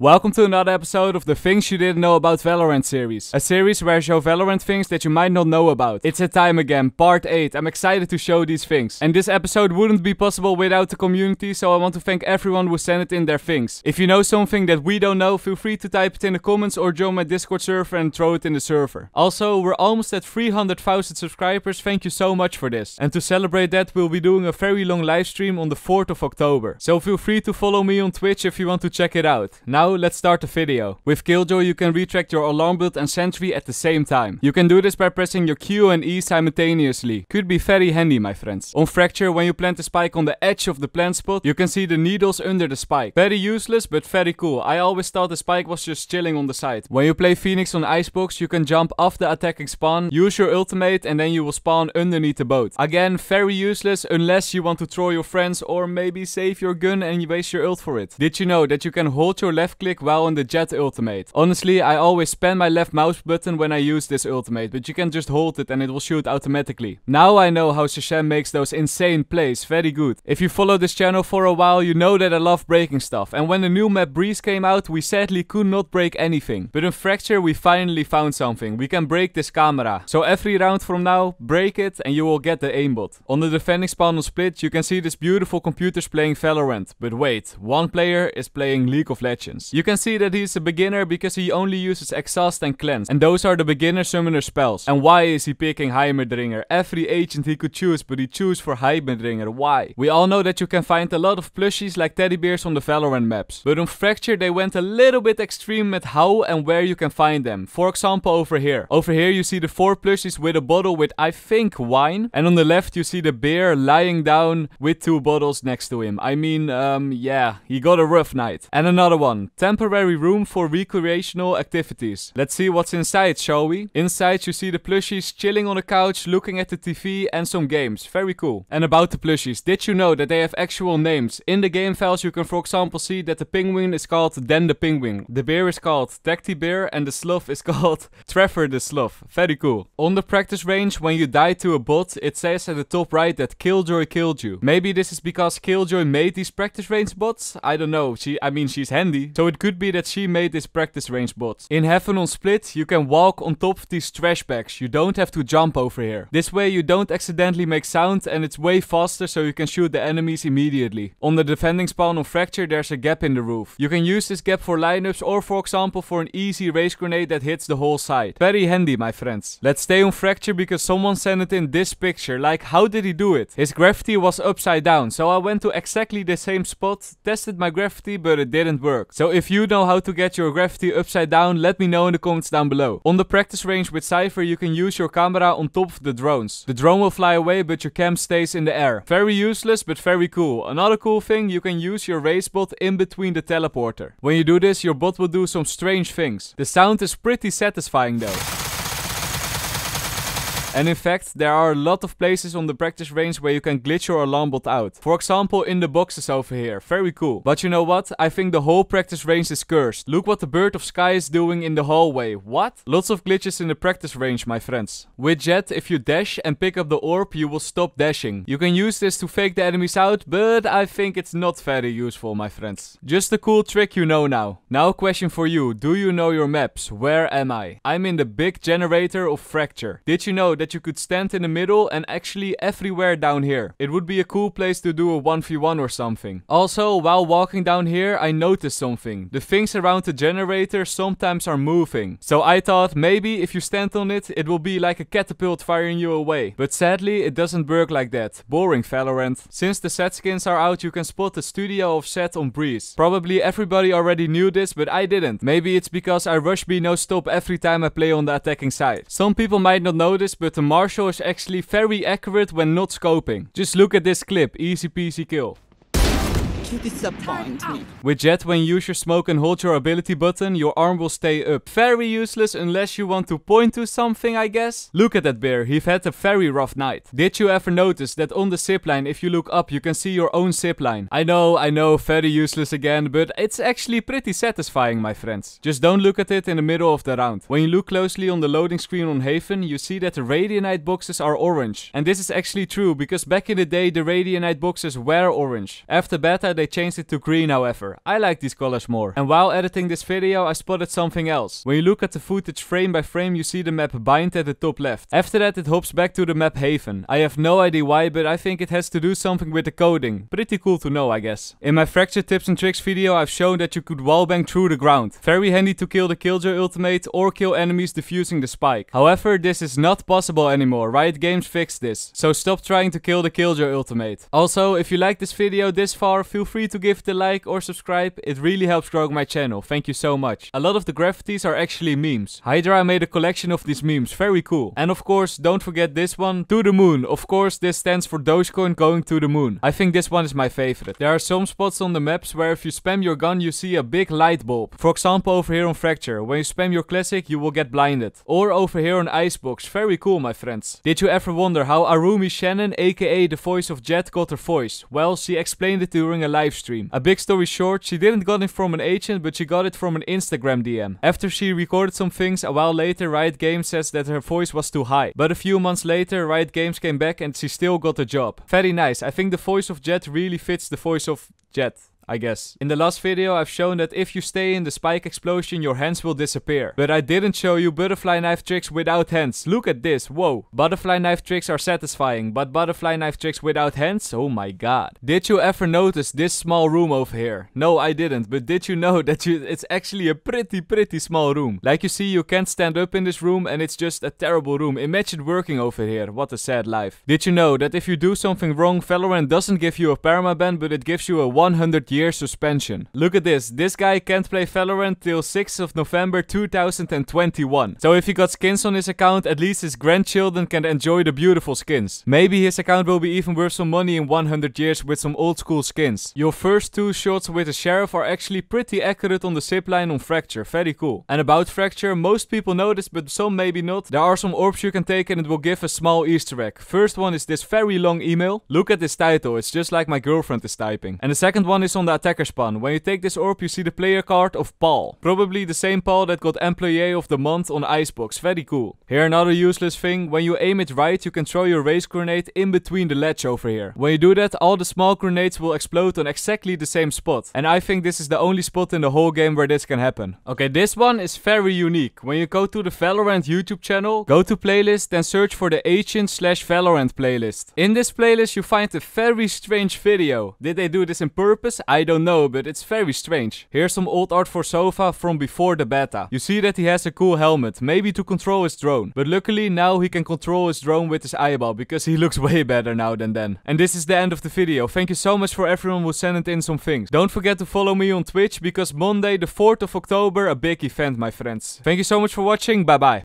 Welcome to another episode of the Things You Didn't Know About Valorant series. A series where I show Valorant things that you might not know about. It's a time again, part 8. I'm excited to show these things. And this episode wouldn't be possible without the community, so I want to thank everyone who sent it in their things. If you know something that we don't know, feel free to type it in the comments or join my Discord server and throw it in the server. Also, we're almost at 300,000 subscribers, thank you so much for this. And to celebrate that, we'll be doing a very long live stream on the 4th of October. So feel free to follow me on Twitch if you want to check it out. Now now let's start the video. With Killjoy you can retract your alarm build and sentry at the same time. You can do this by pressing your Q and E simultaneously. Could be very handy my friends. On Fracture when you plant the spike on the edge of the plant spot you can see the needles under the spike. Very useless but very cool. I always thought the spike was just chilling on the side. When you play Phoenix on Icebox you can jump off the attacking spawn, use your ultimate and then you will spawn underneath the boat. Again very useless unless you want to troll your friends or maybe save your gun and waste your ult for it. Did you know that you can hold your left left click while on the jet ultimate. Honestly, I always spam my left mouse button when I use this ultimate, but you can just hold it and it will shoot automatically. Now I know how Shazam makes those insane plays, very good. If you follow this channel for a while, you know that I love breaking stuff, and when the new map Breeze came out, we sadly could not break anything. But in Fracture, we finally found something. We can break this camera. So every round from now, break it and you will get the aimbot. On the defending spawn on split, you can see this beautiful computers playing Valorant. But wait, one player is playing League of Legends summons. You can see that he's a beginner because he only uses Exhaust and Cleanse, and those are the beginner summoner spells. And why is he picking Heimerdringer? Every agent he could choose, but he chose for Heimerdringer, why? We all know that you can find a lot of plushies like teddy bears on the Valorant maps, but on Fracture they went a little bit extreme with how and where you can find them. For example over here. Over here you see the four plushies with a bottle with I think wine, and on the left you see the bear lying down with two bottles next to him. I mean, um, yeah, he got a rough night. And another one, Temporary room for recreational activities. Let's see what's inside, shall we? Inside you see the plushies chilling on the couch, looking at the TV and some games. Very cool. And about the plushies, did you know that they have actual names? In the game files you can for example see that the penguin is called Dan the Penguin. The bear is called Tacti Bear and the sloth is called Trevor the Sloth. Very cool. On the practice range, when you die to a bot, it says at the top right that Killjoy killed you. Maybe this is because Killjoy made these practice range bots? I don't know. She, I mean, she's handy. So it could be that she made this practice range bot. In Heaven on Split, you can walk on top of these trash bags. You don't have to jump over here. This way you don't accidentally make sound and it's way faster so you can shoot the enemies immediately. On the defending spawn on Fracture, there's a gap in the roof. You can use this gap for lineups or for example for an easy race grenade that hits the whole side. Very handy, my friends. Let's stay on Fracture because someone sent it in this picture. Like, how did he do it? His gravity was upside down, so I went to exactly the same spot, tested my gravity, but it didn't work. So if you know how to get your gravity upside down, let me know in the comments down below. On the practice range with Cypher, you can use your camera on top of the drones. The drone will fly away, but your cam stays in the air. Very useless, but very cool. Another cool thing, you can use your race bot in between the teleporter. When you do this, your bot will do some strange things. The sound is pretty satisfying though. And in fact, there are a lot of places on the practice range where you can glitch your alarm bot out. For example, in the boxes over here. Very cool. But you know what? I think the whole practice range is cursed. Look what the Bird of Sky is doing in the hallway. What? Lots of glitches in the practice range, my friends. With Jet, if you dash and pick up the orb, you will stop dashing. You can use this to fake the enemies out, but I think it's not very useful, my friends. Just a cool trick you know now. Now question for you. Do you know your maps? Where am I? I'm in the big generator of Fracture. Did you know that? that you could stand in the middle and actually everywhere down here. It would be a cool place to do a 1v1 or something. Also, while walking down here, I noticed something. The things around the generator sometimes are moving. So I thought maybe if you stand on it, it will be like a catapult firing you away. But sadly, it doesn't work like that. Boring Valorant. Since the set skins are out, you can spot the studio of set on Breeze. Probably everybody already knew this, but I didn't. Maybe it's because I rush B no stop every time I play on the attacking side. Some people might not know this, but the Marshall is actually very accurate when not scoping. Just look at this clip, easy peasy kill you disappoint me. With Jet, when you use your smoke and hold your ability button, your arm will stay up. Very useless unless you want to point to something, I guess. Look at that bear, he's had a very rough night. Did you ever notice that on the zip line, if you look up, you can see your own zip line? I know, I know, very useless again, but it's actually pretty satisfying, my friends. Just don't look at it in the middle of the round. When you look closely on the loading screen on Haven, you see that the Radianite boxes are orange. And this is actually true, because back in the day, the Radianite boxes were orange. After beta, they they changed it to green however. I like these colors more. And while editing this video I spotted something else. When you look at the footage frame by frame you see the map Bind at the top left. After that it hops back to the map Haven. I have no idea why but I think it has to do something with the coding. Pretty cool to know I guess. In my fracture tips and tricks video I've shown that you could wallbang through the ground. Very handy to kill the killjoy ultimate or kill enemies defusing the spike. However this is not possible anymore. Riot Games fixed this. So stop trying to kill the killjoy ultimate. Also if you like this video this far feel free free to give the like or subscribe, it really helps grow my channel, thank you so much. A lot of the graffitis are actually memes. Hydra made a collection of these memes, very cool. And of course, don't forget this one, to the moon. Of course, this stands for Dogecoin going to the moon. I think this one is my favorite. There are some spots on the maps where if you spam your gun, you see a big light bulb. For example, over here on Fracture, when you spam your classic, you will get blinded. Or over here on Icebox, very cool my friends. Did you ever wonder how Arumi Shannon, aka the voice of Jet, got her voice? Well, she explained it during a live live stream. A big story short, she didn't got it from an agent, but she got it from an Instagram DM. After she recorded some things, a while later Riot Games says that her voice was too high. But a few months later, Riot Games came back and she still got the job. Very nice. I think the voice of Jet really fits the voice of Jet. I guess. In the last video I've shown that if you stay in the spike explosion your hands will disappear. But I didn't show you butterfly knife tricks without hands. Look at this, whoa. Butterfly knife tricks are satisfying, but butterfly knife tricks without hands? Oh my god. Did you ever notice this small room over here? No I didn't, but did you know that you, it's actually a pretty pretty small room. Like you see you can't stand up in this room and it's just a terrible room. Imagine working over here, what a sad life. Did you know that if you do something wrong Valorant doesn't give you a permaban but it gives you a 100 year suspension. Look at this, this guy can't play Valorant till 6th of November 2021. So if he got skins on his account, at least his grandchildren can enjoy the beautiful skins. Maybe his account will be even worth some money in 100 years with some old school skins. Your first two shots with the sheriff are actually pretty accurate on the zip line on Fracture, very cool. And about Fracture, most people know this but some maybe not. There are some orbs you can take and it will give a small easter egg. First one is this very long email. Look at this title, it's just like my girlfriend is typing. And the second one is on on the attacker spawn. When you take this orb, you see the player card of Paul. Probably the same Paul that got Employee of the Month on Icebox. Very cool. Here another useless thing. When you aim it right, you can throw your race grenade in between the ledge over here. When you do that, all the small grenades will explode on exactly the same spot. And I think this is the only spot in the whole game where this can happen. Okay, this one is very unique. When you go to the Valorant YouTube channel, go to playlist, then search for the Agent slash Valorant playlist. In this playlist, you find a very strange video. Did they do this in purpose? I don't know, but it's very strange. Here's some old art for Sova from before the beta. You see that he has a cool helmet, maybe to control his drone. But luckily now he can control his drone with his eyeball, because he looks way better now than then. And this is the end of the video. Thank you so much for everyone who sent in some things. Don't forget to follow me on Twitch, because Monday the 4th of October, a big event my friends. Thank you so much for watching, bye bye.